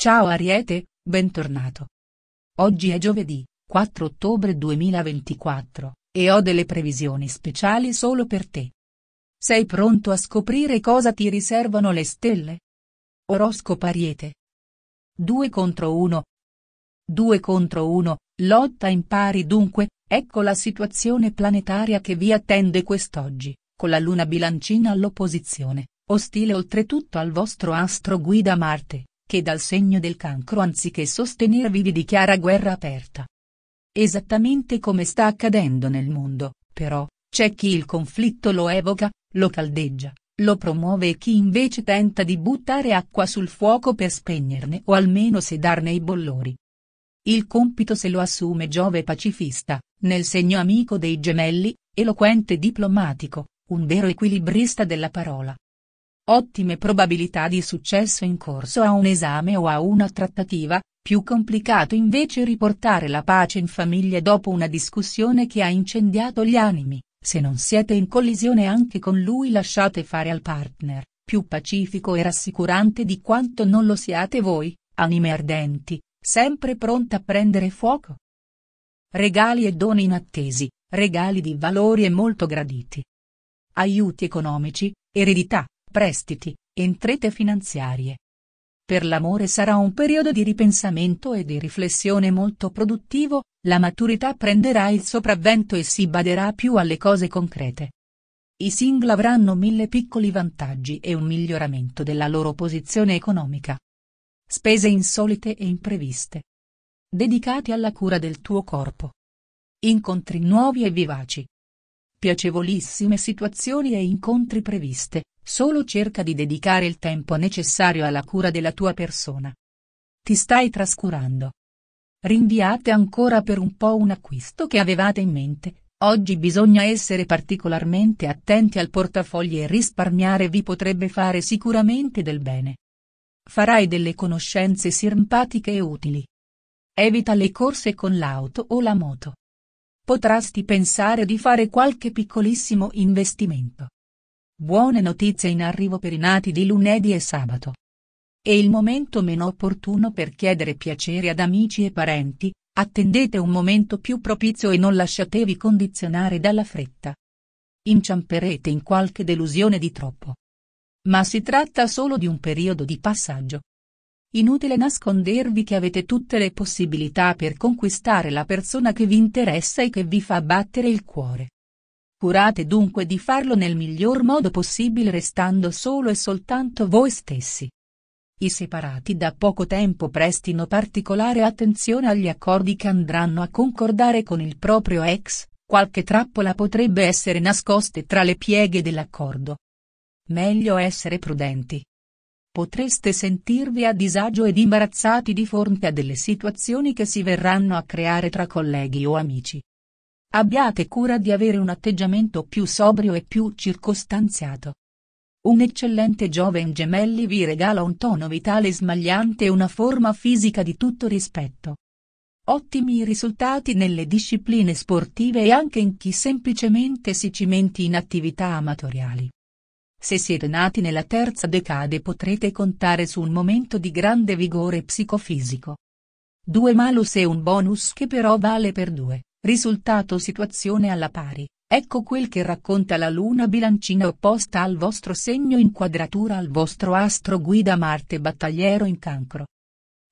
Ciao Ariete, bentornato. Oggi è giovedì, 4 ottobre 2024, e ho delle previsioni speciali solo per te. Sei pronto a scoprire cosa ti riservano le stelle? Oroscopo Ariete. 2 contro 1. 2 contro 1, lotta in pari dunque, ecco la situazione planetaria che vi attende quest'oggi, con la luna bilancina all'opposizione, ostile oltretutto al vostro astro guida Marte che dal segno del cancro anziché sostenervi vi dichiara guerra aperta. Esattamente come sta accadendo nel mondo, però, c'è chi il conflitto lo evoca, lo caldeggia, lo promuove e chi invece tenta di buttare acqua sul fuoco per spegnerne o almeno sedarne i bollori. Il compito se lo assume Giove pacifista, nel segno amico dei gemelli, eloquente diplomatico, un vero equilibrista della parola, ottime probabilità di successo in corso a un esame o a una trattativa, più complicato invece riportare la pace in famiglia dopo una discussione che ha incendiato gli animi, se non siete in collisione anche con lui lasciate fare al partner, più pacifico e rassicurante di quanto non lo siate voi, anime ardenti, sempre pronta a prendere fuoco. Regali e doni inattesi, regali di valori e molto graditi. Aiuti economici, eredità, prestiti, entrate finanziarie. Per l'amore sarà un periodo di ripensamento e di riflessione molto produttivo, la maturità prenderà il sopravvento e si baderà più alle cose concrete. I single avranno mille piccoli vantaggi e un miglioramento della loro posizione economica. Spese insolite e impreviste. Dedicati alla cura del tuo corpo. Incontri nuovi e vivaci. Piacevolissime situazioni e incontri previste, Solo cerca di dedicare il tempo necessario alla cura della tua persona. Ti stai trascurando. Rinviate ancora per un po' un acquisto che avevate in mente, Oggi bisogna essere particolarmente attenti al portafogli e risparmiare vi potrebbe fare sicuramente del bene. Farai delle conoscenze simpatiche e utili. Evita le corse con l'auto o la moto. Potresti pensare di fare qualche piccolissimo investimento. Buone notizie in arrivo per i nati di lunedì e sabato. È il momento meno opportuno per chiedere piacere ad amici e parenti, attendete un momento più propizio e non lasciatevi condizionare dalla fretta. Inciamperete in qualche delusione di troppo. Ma si tratta solo di un periodo di passaggio. Inutile nascondervi che avete tutte le possibilità per conquistare la persona che vi interessa e che vi fa battere il cuore. Curate dunque di farlo nel miglior modo possibile restando solo e soltanto voi stessi. I separati da poco tempo prestino particolare attenzione agli accordi che andranno a concordare con il proprio ex, qualche trappola potrebbe essere nascosta tra le pieghe dell'accordo. Meglio essere prudenti. Potreste sentirvi a disagio ed imbarazzati di fronte a delle situazioni che si verranno a creare tra colleghi o amici. Abbiate cura di avere un atteggiamento più sobrio e più circostanziato. Un eccellente Giove in gemelli vi regala un tono vitale smagliante e una forma fisica di tutto rispetto. Ottimi risultati nelle discipline sportive e anche in chi semplicemente si cimenti in attività amatoriali. Se siete nati nella terza decade potrete contare su un momento di grande vigore psicofisico. Due malus e un bonus che però vale per due. Risultato situazione alla pari, ecco quel che racconta la luna bilancina opposta al vostro segno in quadratura al vostro astro guida Marte battagliero in cancro.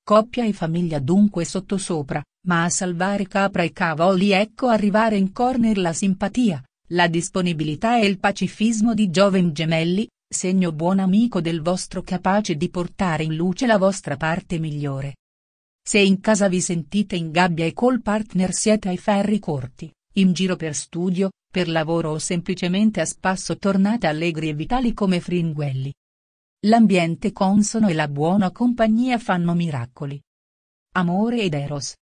Coppia e famiglia dunque sottosopra, ma a salvare capra e cavoli ecco arrivare in corner la simpatia, la disponibilità e il pacifismo di Giove gemelli, segno buon amico del vostro capace di portare in luce la vostra parte migliore. Se in casa vi sentite in gabbia e col partner siete ai ferri corti, in giro per studio, per lavoro o semplicemente a spasso tornate allegri e vitali come fringuelli. L'ambiente consono e la buona compagnia fanno miracoli. Amore ed Eros.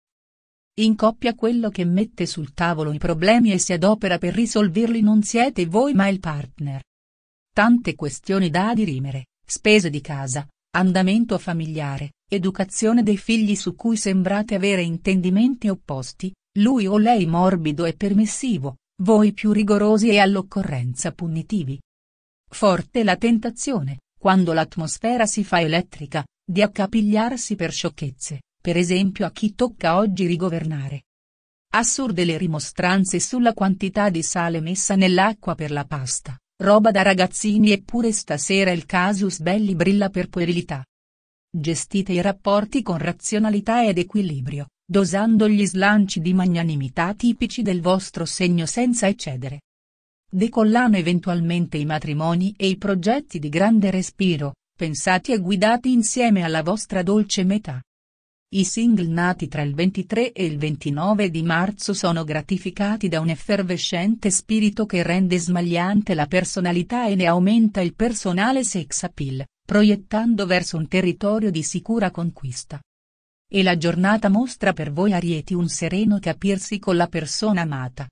In coppia quello che mette sul tavolo i problemi e si adopera per risolverli non siete voi ma il partner. Tante questioni da dirimere, spese di casa, andamento familiare, Educazione dei figli su cui sembrate avere intendimenti opposti, lui o lei morbido e permissivo, voi più rigorosi e all'occorrenza punitivi. Forte la tentazione, quando l'atmosfera si fa elettrica, di accapigliarsi per sciocchezze, per esempio a chi tocca oggi rigovernare. Assurde le rimostranze sulla quantità di sale messa nell'acqua per la pasta, roba da ragazzini eppure stasera il casus belli brilla per puerilità. Gestite i rapporti con razionalità ed equilibrio, dosando gli slanci di magnanimità tipici del vostro segno senza eccedere. Decollano eventualmente i matrimoni e i progetti di grande respiro, pensati e guidati insieme alla vostra dolce metà. I single nati tra il 23 e il 29 di marzo sono gratificati da un effervescente spirito che rende smagliante la personalità e ne aumenta il personale sex appeal, proiettando verso un territorio di sicura conquista. E la giornata mostra per voi Arieti un sereno capirsi con la persona amata.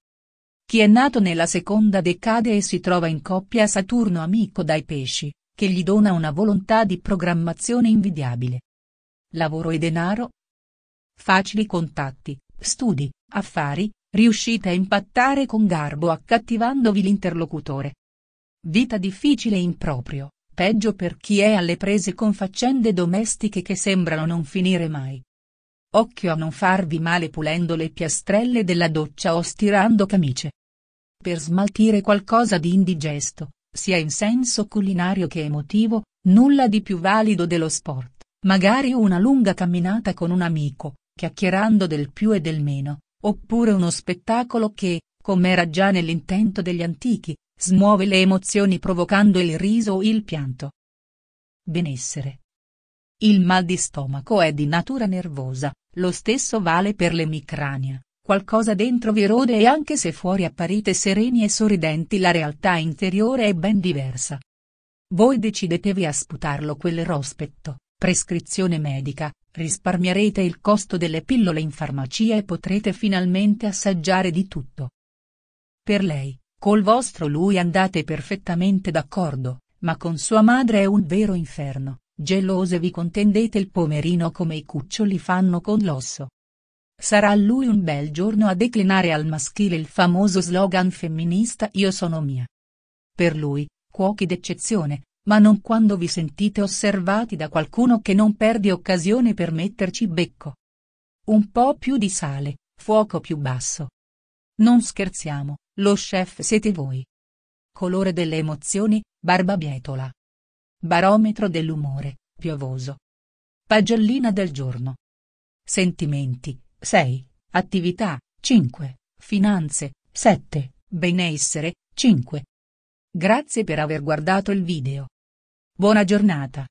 Chi è nato nella seconda decade e si trova in coppia a Saturno amico dai pesci, che gli dona una volontà di programmazione invidiabile. Lavoro e denaro? Facili contatti, studi, affari, riuscite a impattare con garbo accattivandovi l'interlocutore. Vita difficile e improprio, Peggio per chi è alle prese con faccende domestiche che sembrano non finire mai. Occhio a non farvi male pulendo le piastrelle della doccia o stirando camice. Per smaltire qualcosa di indigesto, sia in senso culinario che emotivo, nulla di più valido dello sport, magari una lunga camminata con un amico, chiacchierando del più e del meno, oppure uno spettacolo che, come era già nell'intento degli antichi, Smuove le emozioni provocando il riso o il pianto. Benessere. Il mal di stomaco è di natura nervosa, lo stesso vale per l'emicrania. Qualcosa dentro vi rode e anche se fuori apparite sereni e sorridenti la realtà interiore è ben diversa. Voi decidetevi a sputarlo quel rospetto, prescrizione medica, risparmierete il costo delle pillole in farmacia e potrete finalmente assaggiare di tutto. Per lei, Col vostro lui andate perfettamente d'accordo, ma con sua madre è un vero inferno, gelose vi contendete il pomerino come i cuccioli fanno con l'osso. Sarà lui un bel giorno a declinare al maschile il famoso slogan femminista Io sono mia. Per lui, cuochi d'eccezione, ma non quando vi sentite osservati da qualcuno che non perde occasione per metterci becco. Un po' più di sale, fuoco più basso. Non scherziamo, lo chef siete voi. Colore delle emozioni, barbabietola. Barometro dell'umore, piovoso. Pagellina del giorno. Sentimenti, 6, attività, 5, finanze, 7, benessere, 5. Grazie per aver guardato il video. Buona giornata.